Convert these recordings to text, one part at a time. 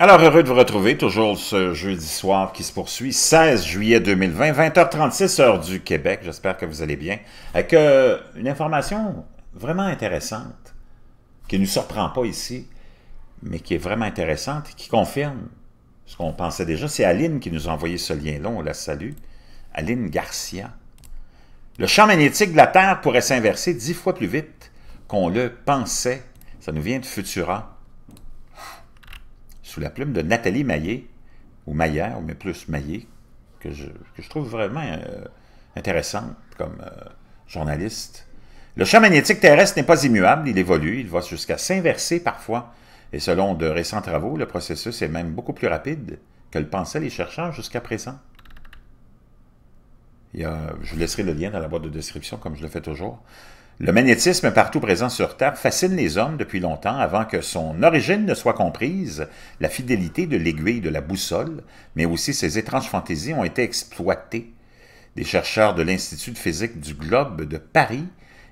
Alors, heureux de vous retrouver, toujours ce jeudi soir qui se poursuit, 16 juillet 2020, 20h36, heure du Québec. J'espère que vous allez bien. Avec euh, une information vraiment intéressante, qui ne nous surprend pas ici, mais qui est vraiment intéressante et qui confirme ce qu'on pensait déjà. C'est Aline qui nous a envoyé ce lien-là, on la salue. Aline Garcia. Le champ magnétique de la Terre pourrait s'inverser dix fois plus vite qu'on le pensait. Ça nous vient de Futura sous la plume de Nathalie Maillet, ou Maillère, mais plus Maillet, que je, trouve vraiment intéressant euh, intéressante comme euh, journaliste. Le champ magnétique terrestre n'est pas immuable, il évolue, il va jusqu'à s'inverser parfois, et selon de récents travaux, le processus est même beaucoup plus rapide que le pensaient les chercheurs jusqu'à présent. je vous laisserai le lien dans la boîte de description, comme je le fais toujours. Le magnétisme partout présent sur Terre fascine les hommes depuis longtemps avant que son origine ne soit comprise, la fidélité de l'aiguille de la boussole, mais aussi ses étranges fantaisies ont été exploitées. Des chercheurs de l'Institut de physique du globe de Paris,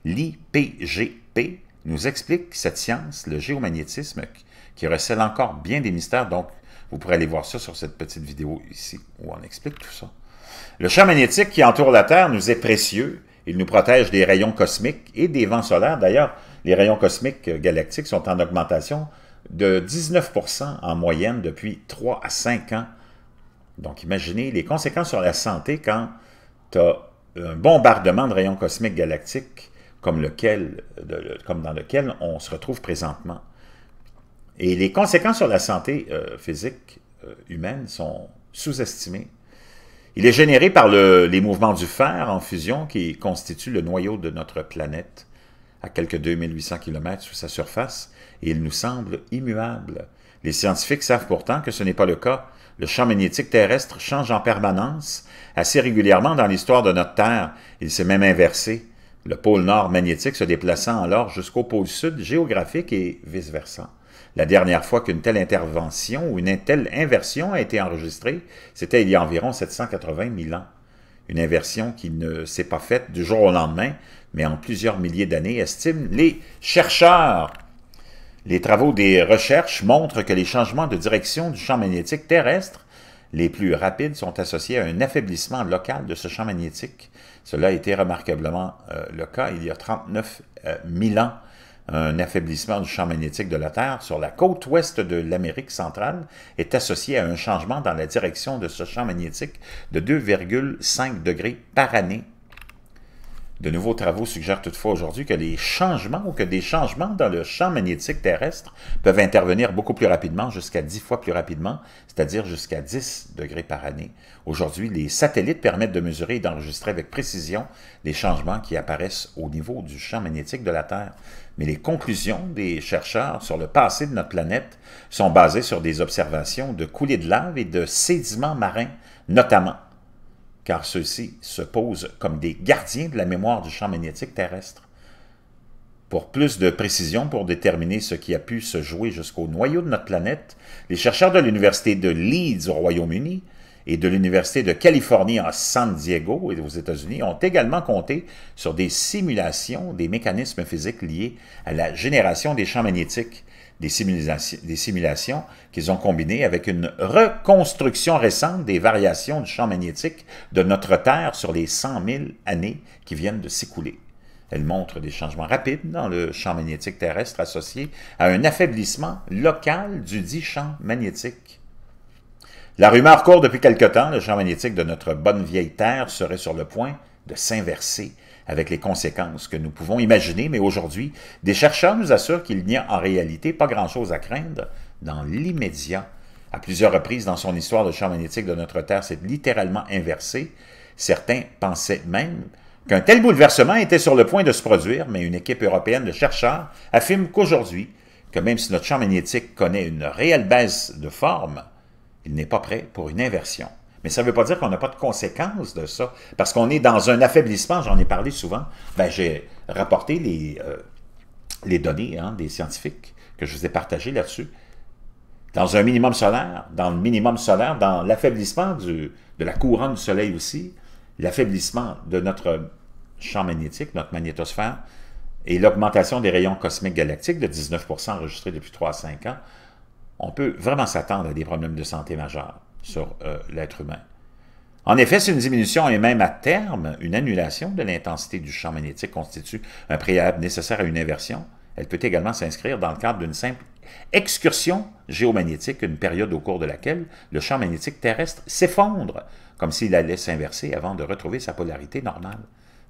l'IPGP, nous expliquent cette science, le géomagnétisme, qui recèle encore bien des mystères, donc vous pourrez aller voir ça sur cette petite vidéo ici, où on explique tout ça. Le champ magnétique qui entoure la Terre nous est précieux, il nous protège des rayons cosmiques et des vents solaires. D'ailleurs, les rayons cosmiques euh, galactiques sont en augmentation de 19 en moyenne depuis 3 à 5 ans. Donc imaginez les conséquences sur la santé quand tu as un bombardement de rayons cosmiques galactiques comme, dans lequel on se retrouve présentement. Et les conséquences sur la santé euh, physique euh, humaine sont sous-estimées. Il est généré par les mouvements du fer en fusion qui constituent le noyau de notre planète à quelques 2800 km sous sa surface et il nous semble immuable. Les scientifiques savent pourtant que ce n'est pas le cas. Le champ magnétique terrestre change en permanence, assez régulièrement dans l'histoire de notre Terre. Il s'est même inversé, le pôle nord magnétique se déplaçant alors jusqu'au pôle sud géographique et vice-versa. La dernière fois qu'une telle intervention ou une telle inversion a été enregistrée, c'était il y a environ 780 000 ans. Une inversion qui ne s'est pas faite du jour au lendemain, mais en plusieurs milliers d'années, estiment les chercheurs. Les travaux des recherches montrent que les changements de direction du champ magnétique terrestre les plus rapides sont associés à un affaiblissement local de ce champ magnétique. Cela a été remarquablement euh, le cas il y a 39 000 euh, ans un affaiblissement du champ magnétique de la Terre sur la côte ouest de l'Amérique centrale est associé à un changement dans la direction de ce champ magnétique de 2,5 degrés par année de nouveaux travaux suggèrent toutefois aujourd'hui que les changements ou que des changements dans le champ magnétique terrestre peuvent intervenir beaucoup plus rapidement, jusqu'à 10 fois plus rapidement, c'est-à-dire jusqu'à 10 degrés par année. Aujourd'hui, les satellites permettent de mesurer et d'enregistrer avec précision les changements qui apparaissent au niveau du champ magnétique de la Terre. Mais les conclusions des chercheurs sur le passé de notre planète sont basées sur des observations de coulées de lave et de sédiments marins, notamment car ceux-ci se posent comme des gardiens de la mémoire du champ magnétique terrestre. Pour plus de précision pour déterminer ce qui a pu se jouer jusqu'au noyau de notre planète, les chercheurs de l'Université de Leeds au Royaume-Uni et de l'Université de Californie à San Diego et aux États-Unis ont également compté sur des simulations des mécanismes physiques liés à la génération des champs magnétiques des, simulations, qu'ils ont combinées avec une reconstruction récente des variations du champ magnétique de notre Terre sur les 100 000 années qui viennent de s'écouler. Elles montrent des changements rapides dans le champ magnétique terrestre associés à un affaiblissement local du dit champ magnétique. La rumeur court depuis quelque temps, le champ magnétique de notre bonne vieille Terre serait sur le point de s'inverser avec les conséquences que nous pouvons imaginer, mais aujourd'hui, des chercheurs nous assurent qu'il n'y a en réalité pas grand-chose à craindre dans l'immédiat. À plusieurs reprises dans son histoire, le champ magnétique de notre Terre s'est littéralement inversé. Certains pensaient même qu'un tel bouleversement était sur le point de se produire, mais une équipe européenne de chercheurs affirme qu'aujourd'hui, que même si notre champ magnétique connaît une réelle baisse de forme, il n'est pas prêt pour une inversion. Mais ça ne veut pas dire qu'on n'a pas de conséquences de ça. Parce qu'on est dans un affaiblissement, j'en ai parlé souvent. Ben, j'ai rapporté les, euh, données hein, des scientifiques que je vous ai partagées là-dessus. Dans un minimum solaire, dans le minimum solaire, dans l'affaiblissement de la couronne du Soleil aussi, l'affaiblissement de notre champ magnétique, notre magnétosphère, et l'augmentation des rayons cosmiques galactiques de 19 enregistrés depuis 3 à 5 ans, on peut vraiment s'attendre à des problèmes de santé majeurs sur euh, l'être humain. En effet, si une diminution et même à terme une annulation de l'intensité du champ magnétique constitue un préalable nécessaire à une inversion, elle peut également s'inscrire dans le cadre d'une simple excursion géomagnétique, une période au cours de laquelle le champ magnétique terrestre s'effondre, comme s'il allait s'inverser avant de retrouver sa polarité normale.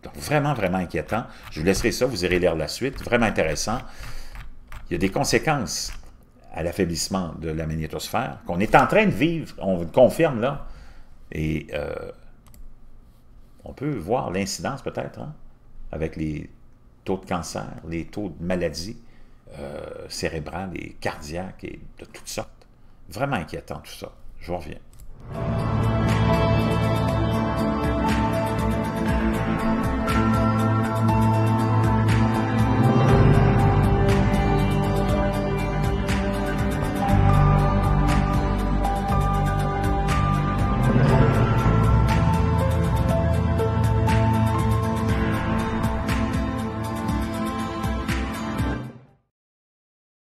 Donc vraiment, vraiment inquiétant. Je vous laisserai ça, vous irez lire la suite. Vraiment intéressant. Il y a des conséquences à l'affaiblissement de la magnétosphère, qu'on est en train de vivre, on le confirme là, et euh, on peut voir l'incidence peut-être, hein, avec les taux de cancer, les taux de maladies euh, cérébrales et cardiaques et de toutes sortes. Vraiment inquiétant tout ça. Je reviens.